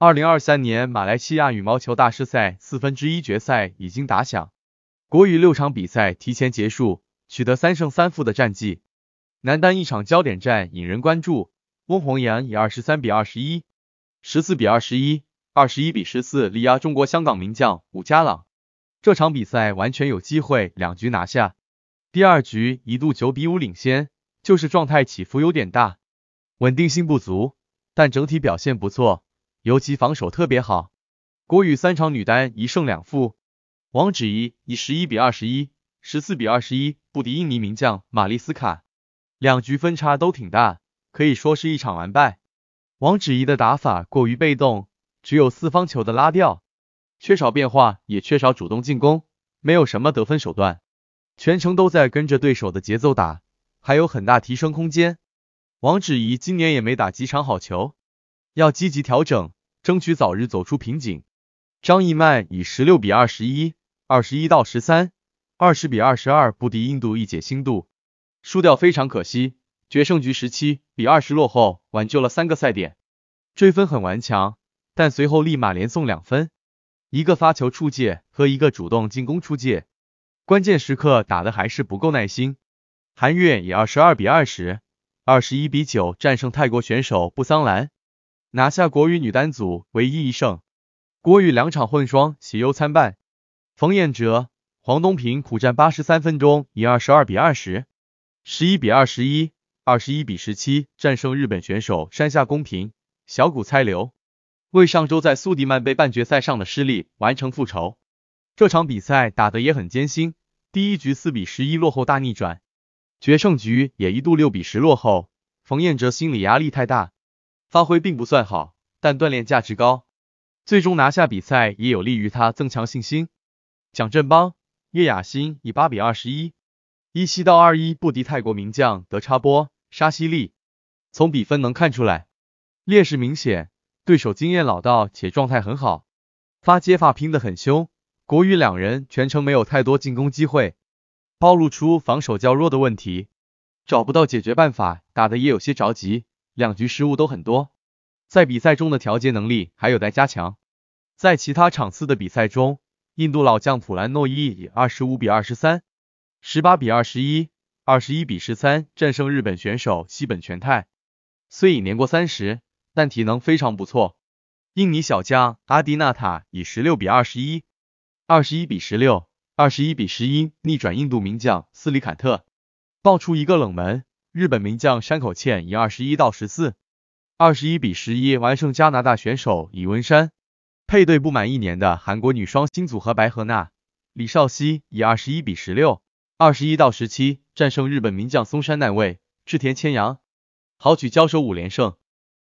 二零二三年马来西亚羽毛球大师赛四分之一决赛已经打响，国羽六场比赛提前结束，取得三胜三负的战绩。男单一场焦点战引人关注，翁红岩以二十三比二十一、十四比二十一、二十一比十四力压中国香港名将伍佳朗。这场比赛完全有机会两局拿下。第二局一度九比五领先，就是状态起伏有点大，稳定性不足，但整体表现不错。尤其防守特别好。国羽三场女单一胜两负，王芷怡以十一比二十一、十四比二十一不敌印尼名将玛丽斯卡，两局分差都挺大，可以说是一场完败。王芷怡的打法过于被动，只有四方球的拉吊，缺少变化，也缺少主动进攻，没有什么得分手段，全程都在跟着对手的节奏打，还有很大提升空间。王芷怡今年也没打几场好球，要积极调整。争取早日走出瓶颈。张一曼以十六比二十一、二十一到十三、二十比二十二不敌印度一姐辛度，输掉非常可惜。决胜局十七比二十落后，挽救了三个赛点，追分很顽强，但随后立马连送两分，一个发球出界和一个主动进攻出界，关键时刻打的还是不够耐心。韩悦以二十二比二十、二十一比九战胜泰国选手布桑兰。拿下国羽女单组唯一一胜，国羽两场混双喜忧参半，冯彦哲、黄东萍苦战八十三分钟，以二十二比二十、十一比二十一、二十一比十七战胜日本选手山下公平、小谷猜留，为上周在苏迪曼杯半决赛上的失利完成复仇。这场比赛打得也很艰辛，第一局四比十一落后大逆转，决胜局也一度六比十落后，冯彦哲心理压力太大。发挥并不算好，但锻炼价值高，最终拿下比赛也有利于他增强信心。蒋振邦、岳雅欣以八比二十一、一七到二一不敌泰国名将德差波·沙西利。从比分能看出来，劣势明显，对手经验老道且状态很好，发接发拼得很凶。国羽两人全程没有太多进攻机会，暴露出防守较弱的问题，找不到解决办法，打的也有些着急。两局失误都很多，在比赛中的调节能力还有待加强。在其他场次的比赛中，印度老将普兰诺伊以二十五比二十三、十八比二十一、二十一比十三战胜日本选手西本全太。虽已年过三十，但体能非常不错。印尼小将阿迪纳塔以十六比二十一、二十一比十六、二十一比十一逆转印度名将斯里坎特，爆出一个冷门。日本名将山口茜以二十一到十四、二十一比十一完胜加拿大选手李文山。配对不满一年的韩国女双新组合白荷娜、李少熙以二十一比十六、二十一到十七战胜日本名将松山奈未、志田千阳，豪取交手五连胜。